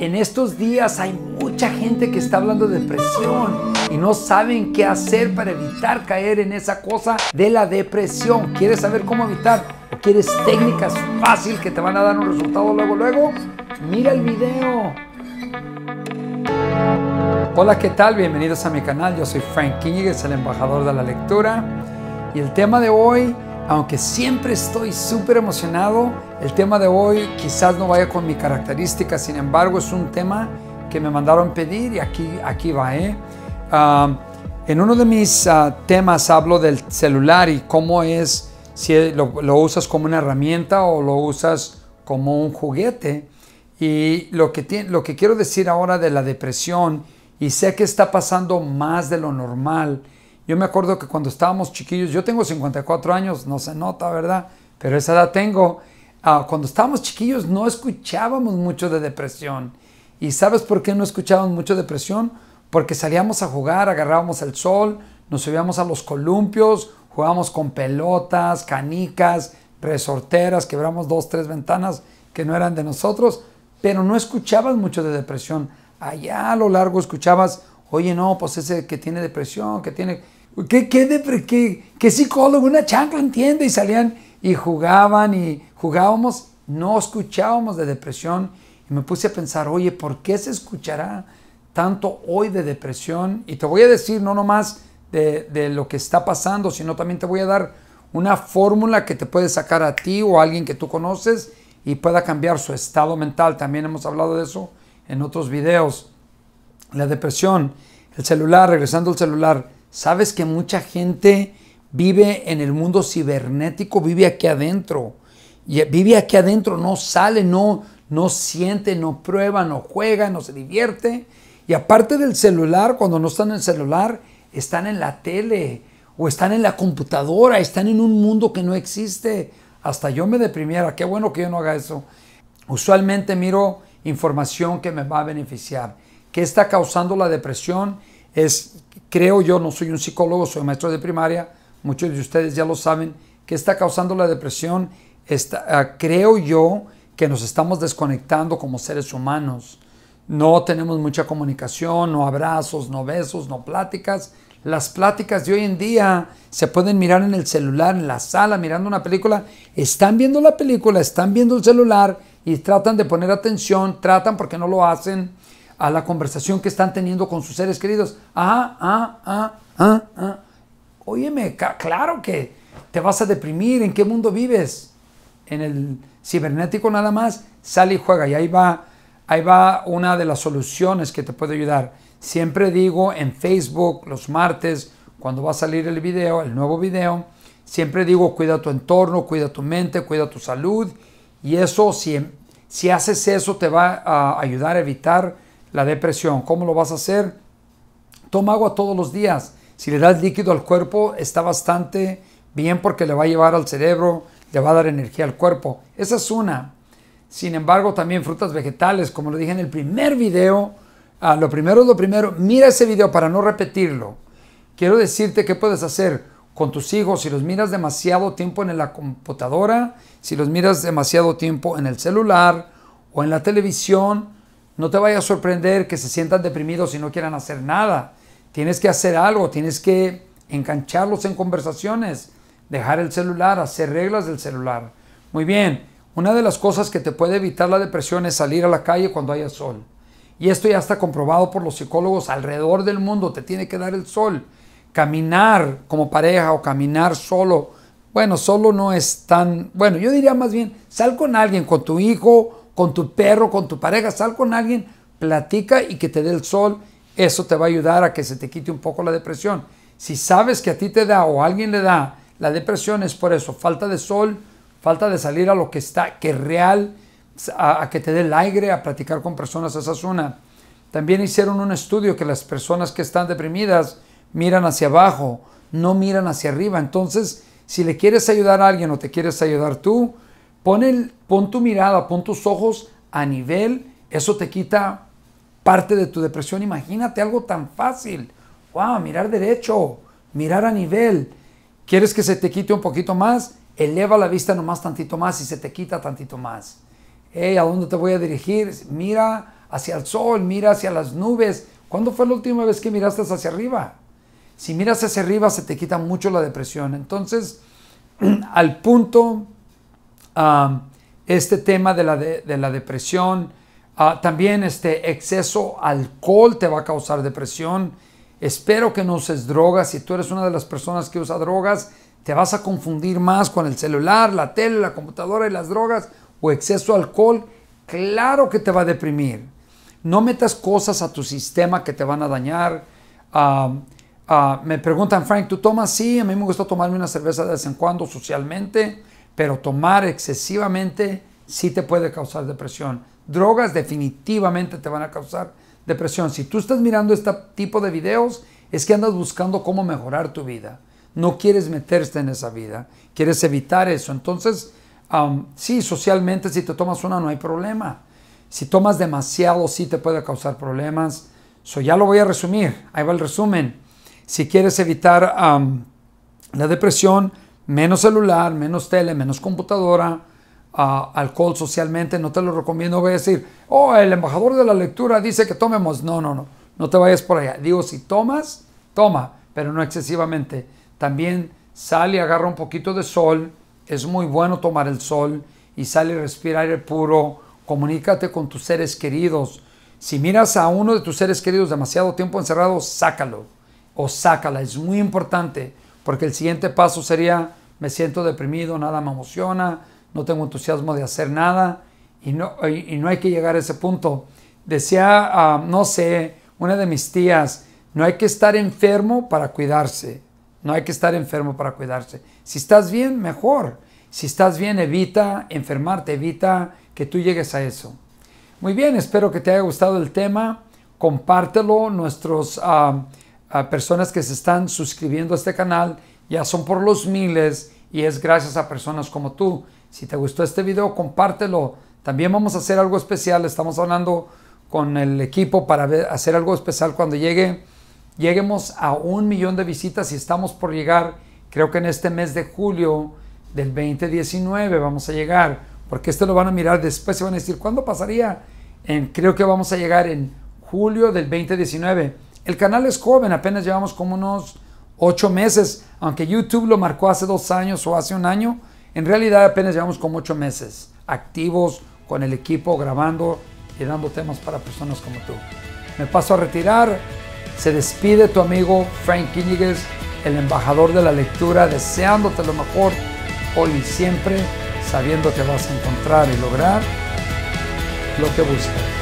En estos días hay mucha gente que está hablando de depresión y no saben qué hacer para evitar caer en esa cosa de la depresión. ¿Quieres saber cómo evitar? quieres técnicas fácil que te van a dar un resultado luego luego? Mira el video. Hola, ¿qué tal? Bienvenidos a mi canal. Yo soy Frank King, es el embajador de la lectura. Y el tema de hoy aunque siempre estoy súper emocionado, el tema de hoy quizás no vaya con mi característica, sin embargo es un tema que me mandaron pedir y aquí, aquí va. ¿eh? en uno de mis ah, temas hablo del celular y cómo es, si lo, usas como una herramienta o lo usas como un juguete. Y lo lo que quiero decir ahora de la depresión, y sé que está pasando más de lo normal, yo me acuerdo que cuando estábamos chiquillos, yo tengo 54 años, no se nota, ¿verdad? Pero esa edad tengo. Ah, cuando estábamos chiquillos no escuchábamos mucho de depresión. ¿Y sabes por qué no escuchábamos mucho de depresión? Porque salíamos a jugar, agarrábamos el sol, nos subíamos a los columpios, jugábamos con pelotas, canicas, resorteras, quebramos dos, tres ventanas que no eran de nosotros, pero no escuchabas mucho de depresión. Allá a lo largo escuchabas, oye, no, pues ese que tiene depresión, que tiene ¿Qué, qué, qué, qué psicólogo? Una chancla, entiende. Y salían y jugaban y jugábamos, no escuchábamos de depresión. Y me puse a pensar, oye, ¿por qué se escuchará tanto hoy de depresión? Y te voy a decir, no nomás de, de lo que está pasando, sino también te voy a dar una fórmula que te puede sacar a ti o a alguien que tú conoces y pueda cambiar su estado mental. También hemos hablado de eso en otros videos. La depresión, el celular, regresando al celular, Sabes que mucha gente vive en el mundo cibernético, vive aquí adentro. Y eh, vive aquí adentro, no sale, no, no siente, no prueba, no juega, no se divierte. Y aparte del celular, cuando no están en el celular, están en la tele o están en la computadora, están en un mundo que no existe. Hasta yo me deprimiera, qué bueno que yo no haga eso. Usualmente miro información que me va a beneficiar. ¿Qué está causando la depresión? es, creo yo, no soy un psicólogo, soy maestro de primaria, muchos de ustedes ya lo saben, que está causando la depresión, ah, creo yo que nos estamos desconectando como seres humanos. No tenemos mucha comunicación, no abrazos, no besos, no pláticas. Las pláticas de hoy en día se pueden mirar en el celular, en la sala, mirando una película. Están viendo la película, están viendo el celular y tratan de poner atención, tratan porque no lo hacen a la conversación que están teniendo con sus seres queridos. Ah, ah, ah, ah, ah. Óyeme, claro que te vas a deprimir, ¿en qué mundo vives? En el cibernético nada más, sale y juega. Y ahí va, ahí va una de las soluciones que te puede ayudar. Siempre digo en Facebook los martes, cuando va a salir el video, el nuevo video, siempre digo cuida tu entorno, cuida tu mente, cuida tu salud. Y eso, si, si haces eso, te va a ayudar a evitar la depresión. ¿Cómo lo vas a hacer? Toma agua todos los días. Si le das líquido al cuerpo, está bastante bien porque le va a llevar al cerebro, le va a dar energía al cuerpo. Esa es una. Sin embargo, también frutas vegetales, como lo dije en el primer video, ah, lo primero es lo primero. Mira ese video para no repetirlo. Quiero decirte qué puedes hacer con tus hijos si los miras demasiado tiempo en la computadora, si los miras demasiado tiempo en el celular o en la televisión no te vaya a sorprender que se sientan deprimidos y no quieran hacer nada. Tienes que hacer algo, tienes que engancharlos en conversaciones, dejar el celular, hacer reglas del celular. Muy bien, una de las cosas que te puede evitar la depresión es salir a la calle cuando haya sol. Y esto ya está comprobado por los psicólogos alrededor del mundo, te tiene que dar el sol. Caminar como pareja o caminar solo. Bueno, solo no es tan... Bueno, yo diría más bien, sal con alguien, con tu hijo con tu perro, con tu pareja, sal con alguien, platica y que te dé el sol. Eso te va a ayudar a que se te quite un poco la depresión. Si sabes que a ti te da o a alguien le da, la depresión es por eso, falta de sol, falta de salir a lo que está, que es real, a, que te dé el aire, a platicar con personas, esa es una. También hicieron un estudio que las personas que están deprimidas miran hacia abajo, no miran hacia arriba. Entonces, si le quieres ayudar a alguien o te quieres ayudar tú, Pon, tu mirada, pon tus ojos a nivel, eso te quita parte de tu depresión. Imagínate algo tan fácil. ¡Wow! Mirar derecho, mirar a nivel. ¿Quieres que se te quite un poquito más? Eleva la vista nomás tantito más y se te quita tantito más. ¿A dónde te voy a dirigir? Mira hacia el sol, mira hacia las nubes. ¿Cuándo fue la última vez que miraste hacia arriba? Si miras hacia arriba se te quita mucho la depresión. Entonces, al punto este tema de la, depresión. Ah, también este exceso alcohol te va a causar depresión. Espero que no uses drogas. Si tú eres una de las personas que usa drogas, te vas a confundir más con el celular, la tele, la computadora y las drogas o exceso alcohol. Claro que te va a deprimir. No metas cosas a tu sistema que te van a dañar. Ah, me preguntan, Frank, ¿tú tomas? Sí, a mí me gusta tomarme una cerveza de vez en cuando socialmente pero tomar excesivamente sí te puede causar depresión. Drogas definitivamente te van a causar depresión. Si tú estás mirando este tipo de videos, es que andas buscando cómo mejorar tu vida. No quieres meterte en esa vida, quieres evitar eso. Entonces, sí, socialmente si te tomas una no hay problema. Si tomas demasiado sí te puede causar problemas. So, ya lo voy a resumir. Ahí va el resumen. Si quieres evitar la depresión, Menos celular, menos tele, menos computadora, ah, alcohol socialmente, no te lo recomiendo. Voy a decir, oh, el embajador de la lectura dice que tomemos. No, no, no, no te vayas por allá. Digo, si tomas, toma, pero no excesivamente. También sale y agarra un poquito de sol. Es muy bueno tomar el sol y sale y respira aire puro. Comunícate con tus seres queridos. Si miras a uno de tus seres queridos demasiado tiempo encerrado, sácalo o sácala. Es muy importante porque el siguiente paso sería, me siento deprimido, nada me emociona, no tengo entusiasmo de hacer nada y no, no hay que llegar a ese punto. Decía, ah, no sé, una de mis tías, no hay que estar enfermo para cuidarse. No hay que estar enfermo para cuidarse. Si estás bien, mejor. Si estás bien, evita enfermarte, evita que tú llegues a eso. Muy bien, espero que te haya gustado el tema. Compártelo. Nuestros ah, a personas que se están suscribiendo a este canal, ya son por los miles y es gracias a personas como tú. Si te gustó este video, compártelo. También vamos a hacer algo especial, estamos hablando con el equipo para hacer algo especial cuando llegue. Lleguemos a un millón de visitas y estamos por llegar, creo que en este mes de julio del 2019 vamos a llegar, porque este lo van a mirar después y van a decir, ¿cuándo pasaría? En, creo que vamos a llegar en julio del 2019. El canal es joven, apenas llevamos como unos 8 meses, aunque YouTube lo marcó hace dos años o hace un año, en realidad apenas llevamos como 8 meses activos con el equipo grabando y dando temas para personas como tú. Me paso a retirar, se despide tu amigo Frank Iniguez, el embajador de la lectura, deseándote lo mejor hoy y siempre, sabiendo que vas a encontrar y lograr lo que buscas.